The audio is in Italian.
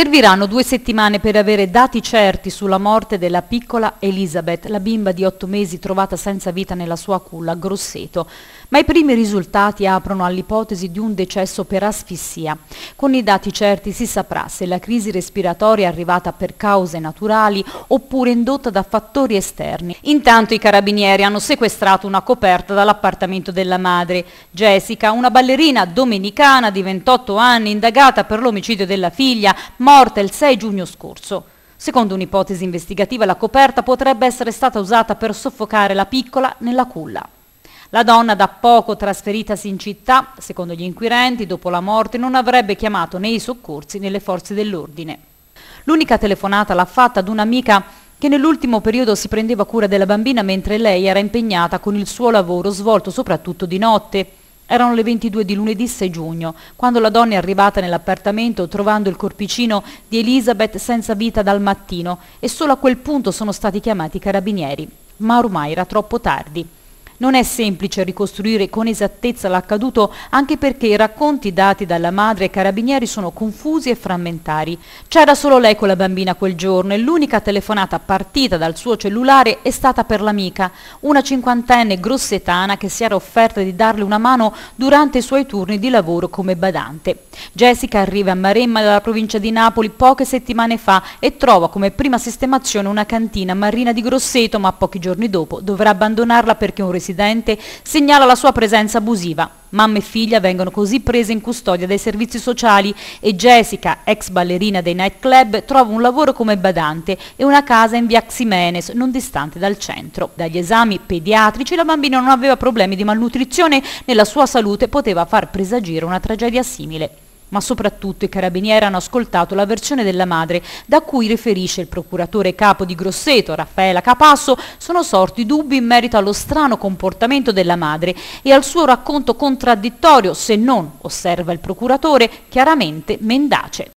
Serviranno due settimane per avere dati certi sulla morte della piccola Elizabeth, la bimba di otto mesi trovata senza vita nella sua culla a Grosseto, ma i primi risultati aprono all'ipotesi di un decesso per asfissia. Con i dati certi si saprà se la crisi respiratoria è arrivata per cause naturali oppure indotta da fattori esterni. Intanto i carabinieri hanno sequestrato una coperta dall'appartamento della madre. Jessica, una ballerina domenicana di 28 anni indagata per l'omicidio della figlia, morta il 6 giugno scorso. Secondo un'ipotesi investigativa la coperta potrebbe essere stata usata per soffocare la piccola nella culla. La donna da poco trasferitasi in città, secondo gli inquirenti, dopo la morte non avrebbe chiamato né i soccorsi né le forze dell'ordine. L'unica telefonata l'ha fatta ad un'amica che nell'ultimo periodo si prendeva cura della bambina mentre lei era impegnata con il suo lavoro svolto soprattutto di notte erano le 22 di lunedì 6 giugno, quando la donna è arrivata nell'appartamento trovando il corpicino di Elizabeth senza vita dal mattino e solo a quel punto sono stati chiamati i carabinieri. Ma ormai era troppo tardi. Non è semplice ricostruire con esattezza l'accaduto anche perché i racconti dati dalla madre e carabinieri sono confusi e frammentari. C'era solo lei con la bambina quel giorno e l'unica telefonata partita dal suo cellulare è stata per l'amica, una cinquantenne grossetana che si era offerta di darle una mano durante i suoi turni di lavoro come badante. Jessica arriva a Maremma dalla provincia di Napoli poche settimane fa e trova come prima sistemazione una cantina marina di Grosseto ma pochi giorni dopo dovrà abbandonarla perché un residente dissidente segnala la sua presenza abusiva. Mamma e figlia vengono così prese in custodia dai servizi sociali e Jessica, ex ballerina dei nightclub, trova un lavoro come badante e una casa in via Ximenes, non distante dal centro. Dagli esami pediatrici la bambina non aveva problemi di malnutrizione nella sua salute poteva far presagire una tragedia simile. Ma soprattutto i carabinieri hanno ascoltato la versione della madre, da cui riferisce il procuratore capo di Grosseto, Raffaela Capasso, sono sorti dubbi in merito allo strano comportamento della madre e al suo racconto contraddittorio, se non, osserva il procuratore, chiaramente mendace.